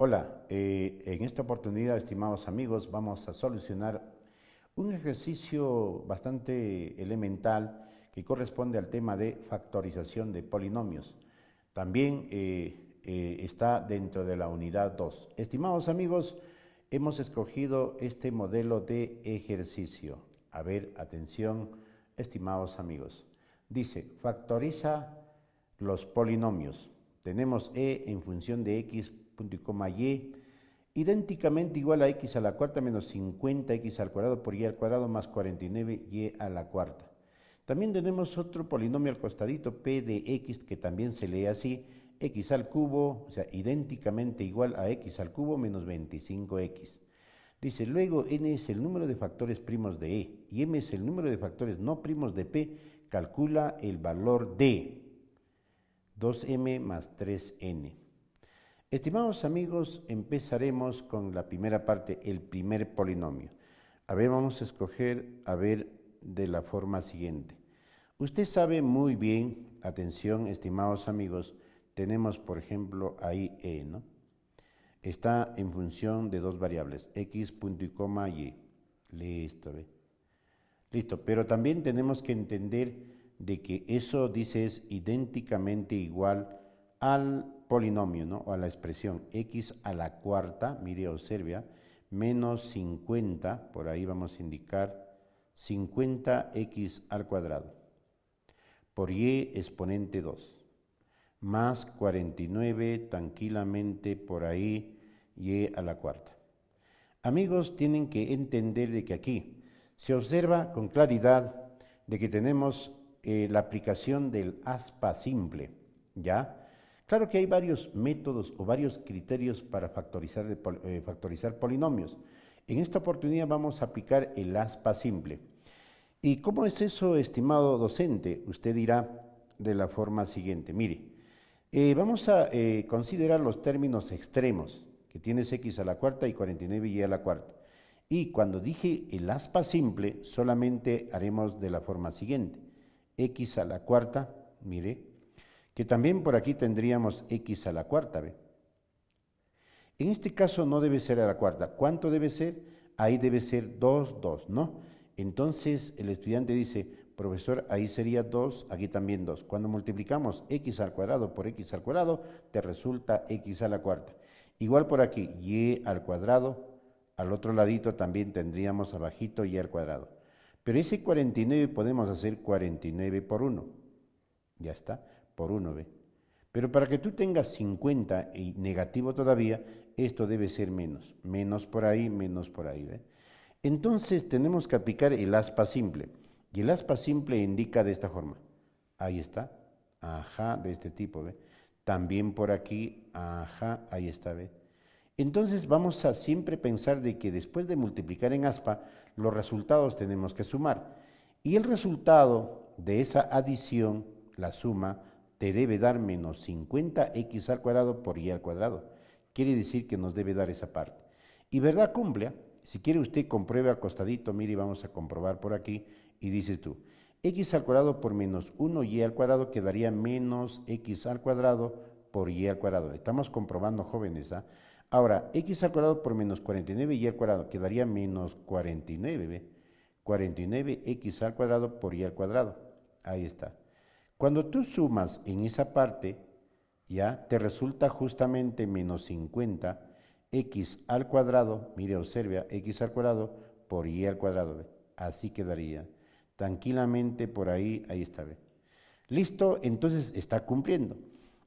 Hola, eh, en esta oportunidad, estimados amigos, vamos a solucionar un ejercicio bastante elemental que corresponde al tema de factorización de polinomios. También eh, eh, está dentro de la unidad 2. Estimados amigos, hemos escogido este modelo de ejercicio. A ver, atención, estimados amigos. Dice, factoriza los polinomios. Tenemos e en función de x punto y coma y, idénticamente igual a x a la cuarta menos 50x al cuadrado por y al cuadrado más 49y a la cuarta. También tenemos otro polinomio al costadito p de x que también se lee así, x al cubo, o sea, idénticamente igual a x al cubo menos 25x. Dice, luego n es el número de factores primos de e y m es el número de factores no primos de p, calcula el valor de 2m más 3n. Estimados amigos, empezaremos con la primera parte, el primer polinomio. A ver, vamos a escoger, a ver, de la forma siguiente. Usted sabe muy bien, atención, estimados amigos, tenemos por ejemplo ahí E, ¿no? Está en función de dos variables, X punto y coma Y. E. Listo, ¿ve? Listo, pero también tenemos que entender de que eso dice es idénticamente igual al polinomio, ¿no? o a la expresión x a la cuarta, mire, observe, menos 50, por ahí vamos a indicar 50x al cuadrado, por y exponente 2, más 49 tranquilamente por ahí y a la cuarta. Amigos, tienen que entender de que aquí se observa con claridad de que tenemos eh, la aplicación del aspa simple, ¿ya? Claro que hay varios métodos o varios criterios para factorizar, eh, factorizar polinomios. En esta oportunidad vamos a aplicar el aspa simple. ¿Y cómo es eso, estimado docente? Usted dirá de la forma siguiente. Mire, eh, vamos a eh, considerar los términos extremos, que tienes x a la cuarta y 49 y a la cuarta. Y cuando dije el aspa simple, solamente haremos de la forma siguiente. x a la cuarta, mire, que también por aquí tendríamos x a la cuarta b. En este caso no debe ser a la cuarta. ¿Cuánto debe ser? Ahí debe ser 2, 2, ¿no? Entonces el estudiante dice, profesor, ahí sería 2, aquí también 2. Cuando multiplicamos x al cuadrado por x al cuadrado, te resulta x a la cuarta. Igual por aquí, y al cuadrado, al otro ladito también tendríamos abajito y al cuadrado. Pero ese 49 podemos hacer 49 por 1. Ya está por 1b. Pero para que tú tengas 50 y negativo todavía, esto debe ser menos, menos por ahí, menos por ahí, ¿ve? Entonces tenemos que aplicar el aspa simple. Y el aspa simple indica de esta forma. Ahí está, ajá, de este tipo, ¿ve? También por aquí, ajá, ahí está, ¿ve? Entonces vamos a siempre pensar de que después de multiplicar en aspa, los resultados tenemos que sumar. Y el resultado de esa adición, la suma, te debe dar menos 50x al cuadrado por y al cuadrado. Quiere decir que nos debe dar esa parte. Y verdad cumple. Si quiere usted compruebe acostadito, mire, vamos a comprobar por aquí. Y dice tú, x al cuadrado por menos 1y al cuadrado quedaría menos x al cuadrado por y al cuadrado. Estamos comprobando, jóvenes, ¿ah? Ahora, x al cuadrado por menos 49y al cuadrado quedaría menos 49, 49 49x al cuadrado por y al cuadrado. Ahí está. Cuando tú sumas en esa parte, ya te resulta justamente menos 50 x al cuadrado, mire, observa, x al cuadrado por y al cuadrado, así quedaría. Tranquilamente por ahí, ahí está, ¿ve? Listo, entonces está cumpliendo.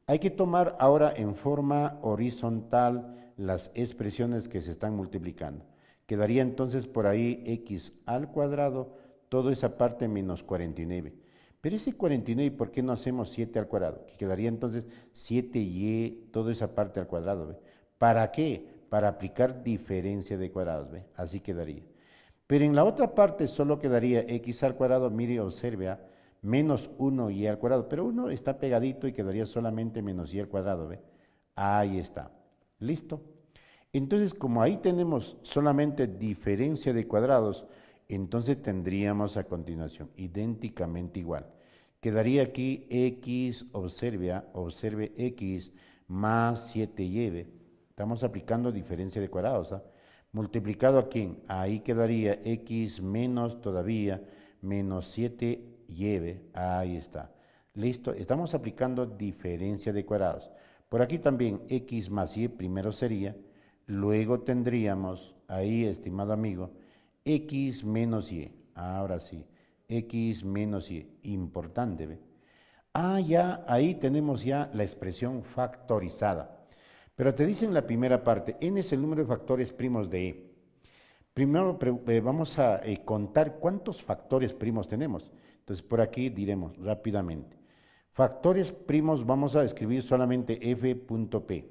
Hay que tomar ahora en forma horizontal las expresiones que se están multiplicando. Quedaría entonces por ahí x al cuadrado, toda esa parte menos 49 pero ese 49, ¿por qué no hacemos 7 al cuadrado? Que quedaría entonces 7y, e, toda esa parte al cuadrado. ¿Para qué? Para aplicar diferencia de cuadrados. Así quedaría. Pero en la otra parte solo quedaría x al cuadrado, mire, observe, ¿ah? menos 1y e al cuadrado. Pero 1 está pegadito y quedaría solamente menos y al cuadrado. ¿ve? Ahí está. ¿Listo? Entonces, como ahí tenemos solamente diferencia de cuadrados, entonces tendríamos a continuación, idénticamente igual. Quedaría aquí x observe, observe x más 7y. Estamos aplicando diferencia de cuadrados. ¿ah? ¿Multiplicado a quién? Ahí quedaría x menos todavía menos 7 lleve Ahí está. Listo. Estamos aplicando diferencia de cuadrados. Por aquí también x más y primero sería. Luego tendríamos ahí, estimado amigo, X menos Y. Ahora sí, X menos Y. Importante, ¿ve? Ah, ya, ahí tenemos ya la expresión factorizada. Pero te dicen la primera parte, n es el número de factores primos de e. Primero eh, vamos a eh, contar cuántos factores primos tenemos. Entonces, por aquí diremos rápidamente. Factores primos vamos a escribir solamente f.p.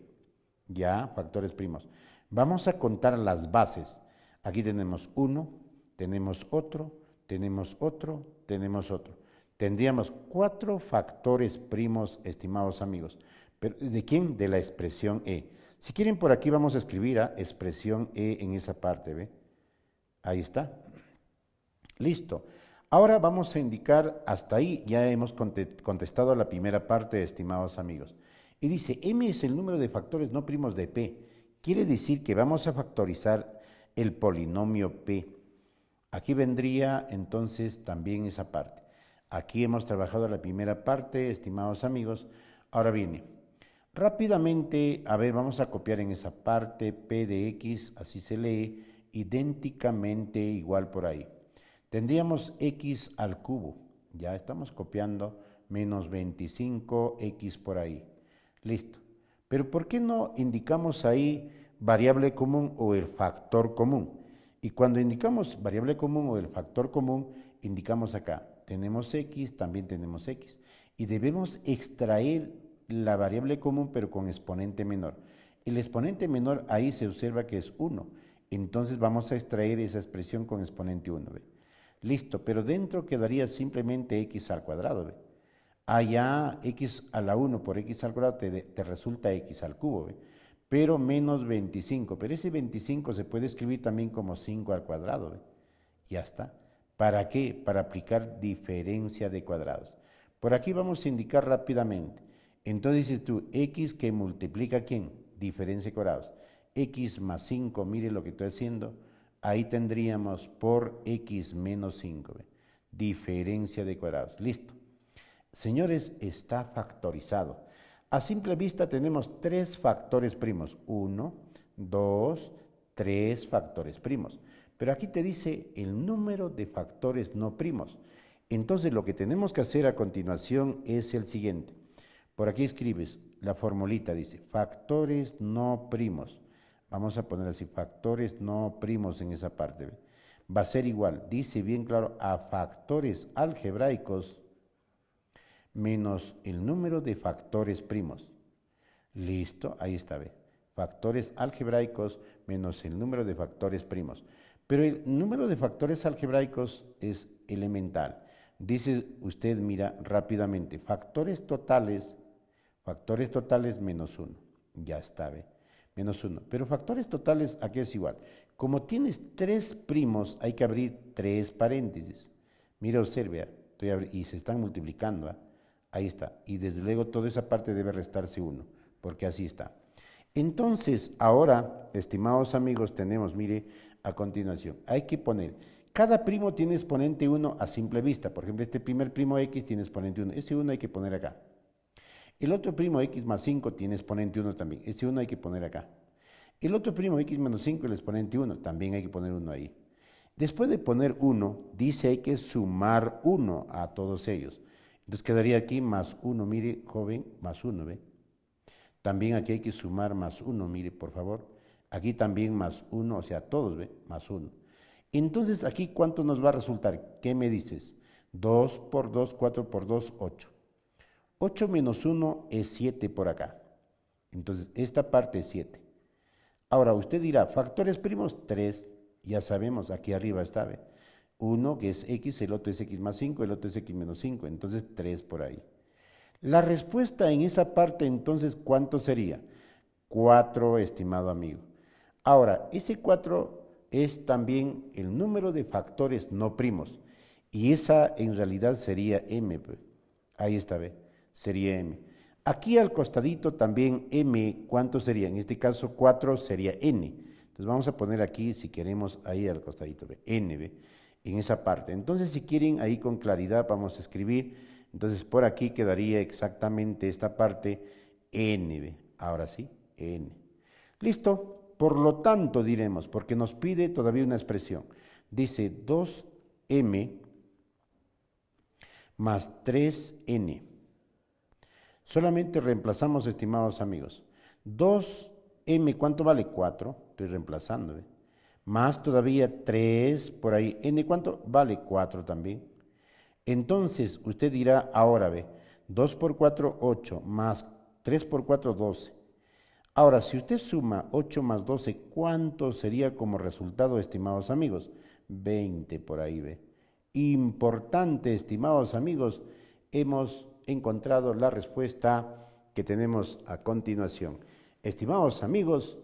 Ya, factores primos. Vamos a contar las bases. Aquí tenemos uno, tenemos otro, tenemos otro, tenemos otro. Tendríamos cuatro factores primos, estimados amigos. Pero, ¿De quién? De la expresión E. Si quieren, por aquí vamos a escribir a expresión E en esa parte, ¿ve? Ahí está. Listo. Ahora vamos a indicar hasta ahí, ya hemos contestado la primera parte, estimados amigos. Y dice, M es el número de factores no primos de P. Quiere decir que vamos a factorizar el polinomio P. Aquí vendría entonces también esa parte. Aquí hemos trabajado la primera parte, estimados amigos. Ahora viene. Rápidamente, a ver, vamos a copiar en esa parte P de X, así se lee, idénticamente igual por ahí. Tendríamos X al cubo. Ya estamos copiando menos 25X por ahí. Listo. Pero ¿por qué no indicamos ahí variable común o el factor común. Y cuando indicamos variable común o el factor común, indicamos acá, tenemos x, también tenemos x. Y debemos extraer la variable común pero con exponente menor. El exponente menor ahí se observa que es 1. Entonces vamos a extraer esa expresión con exponente 1. ¿ve? Listo, pero dentro quedaría simplemente x al cuadrado. Allá ah, x a la 1 por x al cuadrado te, resulta x al cubo pero menos 25. Pero ese 25 se puede escribir también como 5 al cuadrado. Ya está. ¿Para qué? Para aplicar diferencia de cuadrados. Por aquí vamos a indicar rápidamente. Entonces dices tú, x que multiplica quién? Diferencia de cuadrados. x más 5, mire lo que estoy haciendo. Ahí tendríamos por x menos 5. Diferencia de cuadrados. Listo. Señores, está factorizado. A simple vista tenemos tres factores primos. Uno, dos, tres factores primos. Pero aquí te dice el número de factores no primos. Entonces lo que tenemos que hacer a continuación es el siguiente. Por aquí escribes la formulita, dice factores no primos. Vamos a poner así, factores no primos en esa parte. Va a ser igual, dice bien claro, a factores algebraicos menos el número de factores primos. Listo, ahí está, ve. Factores algebraicos menos el número de factores primos. Pero el número de factores algebraicos es elemental. Dice usted, mira rápidamente, factores totales, factores totales menos uno. Ya está, ve. Menos uno. Pero factores totales aquí es igual. Como tienes tres primos, hay que abrir tres paréntesis. Mira, observe, y se están multiplicando. ¿ah? Ahí está. Y desde luego toda esa parte debe restarse 1, porque así está. Entonces, ahora, estimados amigos, tenemos, mire, a continuación, hay que poner, cada primo tiene exponente 1 a simple vista. Por ejemplo, este primer primo X tiene exponente 1. Ese 1 hay que poner acá. El otro primo X más 5 tiene exponente 1 también. Ese 1 hay que poner acá. El otro primo X menos 5, el exponente 1, también hay que poner 1 ahí. Después de poner 1, dice hay que sumar 1 a todos ellos. Entonces quedaría aquí más 1, mire, joven, más 1, ¿ve? También aquí hay que sumar más 1, mire, por favor. Aquí también más 1, o sea, todos, ¿ve? Más 1. Entonces, aquí, ¿cuánto nos va a resultar? ¿Qué me dices? 2 por 2, 4 por 2, 8. 8 menos 1 es 7 por acá. Entonces, esta parte es 7. Ahora, usted dirá, factores primos, 3. Ya sabemos, aquí arriba está, ¿ve? Uno que es x, el otro es x más 5, el otro es x menos 5, entonces 3 por ahí. La respuesta en esa parte entonces, ¿cuánto sería? 4, estimado amigo. Ahora, ese 4 es también el número de factores no primos. Y esa en realidad sería m. Pues. Ahí está, ¿ve? Sería m. Aquí al costadito también m, ¿cuánto sería? En este caso 4 sería n. Entonces vamos a poner aquí, si queremos, ahí al costadito, ¿ve? n, ¿ve? en esa parte. Entonces, si quieren, ahí con claridad vamos a escribir. Entonces, por aquí quedaría exactamente esta parte n. Ahora sí, n. Listo. Por lo tanto, diremos, porque nos pide todavía una expresión. Dice 2m más 3n. Solamente reemplazamos, estimados amigos. 2m, ¿cuánto vale? 4. Estoy reemplazando. ¿eh? más todavía 3 por ahí. ¿N cuánto? Vale 4 también. Entonces usted dirá, ahora ve, 2 por 4, 8, más 3 por 4, 12. Ahora, si usted suma 8 más 12, ¿cuánto sería como resultado, estimados amigos? 20 por ahí ve. Importante, estimados amigos, hemos encontrado la respuesta que tenemos a continuación. Estimados amigos,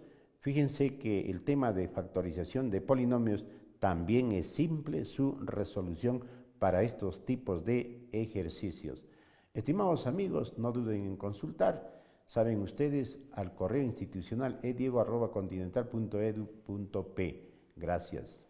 Fíjense que el tema de factorización de polinomios también es simple su resolución para estos tipos de ejercicios. Estimados amigos, no duden en consultar, saben ustedes, al correo institucional ediego.continental.edu.p. Gracias.